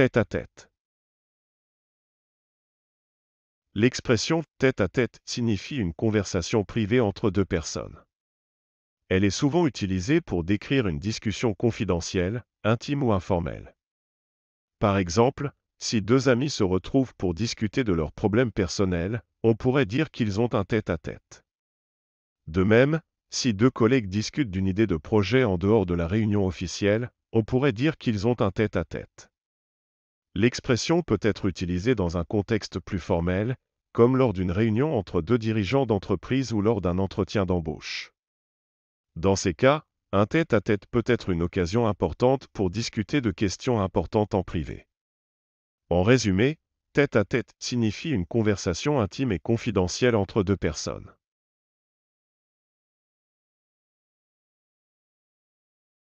tête-à-tête. L'expression tête-à-tête signifie une conversation privée entre deux personnes. Elle est souvent utilisée pour décrire une discussion confidentielle, intime ou informelle. Par exemple, si deux amis se retrouvent pour discuter de leurs problèmes personnels, on pourrait dire qu'ils ont un tête-à-tête. De même, si deux collègues discutent d'une idée de projet en dehors de la réunion officielle, on pourrait dire qu'ils ont un tête-à-tête. L'expression peut être utilisée dans un contexte plus formel, comme lors d'une réunion entre deux dirigeants d'entreprise ou lors d'un entretien d'embauche. Dans ces cas, un tête-à-tête peut être une occasion importante pour discuter de questions importantes en privé. En résumé, tête à -tête signifie une conversation intime et confidentielle entre deux personnes.